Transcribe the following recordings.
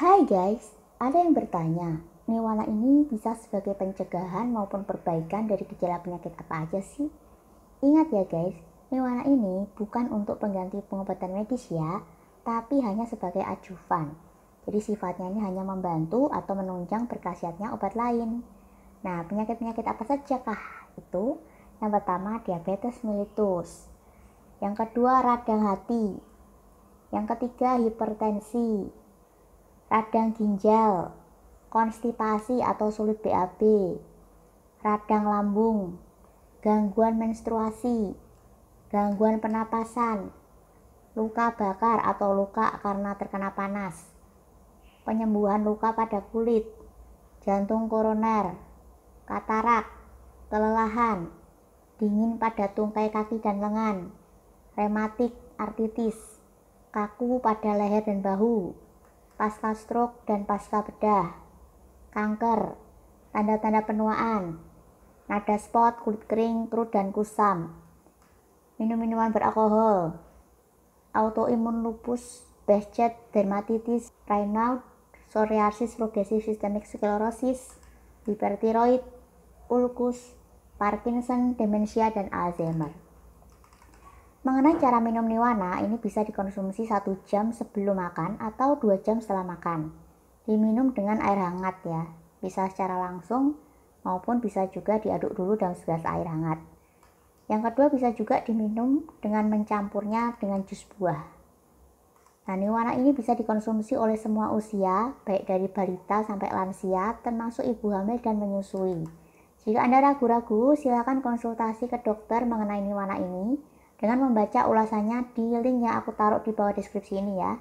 Hai guys, ada yang bertanya, nirwana ini bisa sebagai pencegahan maupun perbaikan dari gejala penyakit apa aja sih? Ingat ya guys, nirwana ini bukan untuk pengganti pengobatan medis ya, tapi hanya sebagai acuan. Jadi sifatnya ini hanya membantu atau menunjang berkhasiatnya obat lain. Nah, penyakit-penyakit apa saja kah? Itu yang pertama diabetes mellitus. Yang kedua radang hati. Yang ketiga hipertensi radang ginjal, konstipasi atau sulit BAB, radang lambung, gangguan menstruasi, gangguan penapasan, luka bakar atau luka karena terkena panas, penyembuhan luka pada kulit, jantung koroner, katarak, kelelahan, dingin pada tungkai kaki dan lengan, rematik, artritis, kaku pada leher dan bahu, pasca stroke dan pasca bedah, kanker, tanda-tanda penuaan, nada spot, kulit kering, kerut dan kusam, minum-minuman beralkohol, autoimun lupus, bechet, dermatitis, renal, psoriasis, progresif sistemik sklerosis, hipertiroid, ulkus, Parkinson, demensia, dan Alzheimer. Mengenai cara minum niwana, ini bisa dikonsumsi 1 jam sebelum makan atau 2 jam setelah makan. Diminum dengan air hangat ya, bisa secara langsung maupun bisa juga diaduk dulu dalam segelas air hangat. Yang kedua bisa juga diminum dengan mencampurnya dengan jus buah. Nah, niwana ini bisa dikonsumsi oleh semua usia, baik dari balita sampai lansia, termasuk ibu hamil dan menyusui. Jika Anda ragu-ragu, silakan konsultasi ke dokter mengenai niwana ini dengan membaca ulasannya di link yang aku taruh di bawah deskripsi ini ya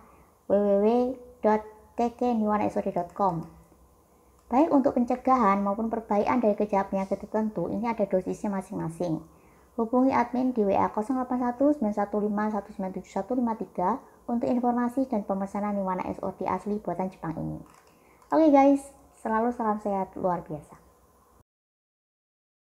www.tkniwanesori.com Baik untuk pencegahan maupun perbaikan dari gejala penyakit tertentu, ini ada dosisnya masing-masing. Hubungi admin di WA 081915197153 untuk informasi dan pemesanan Niwana SOD asli buatan Jepang ini. Oke okay guys, selalu salam sehat luar biasa.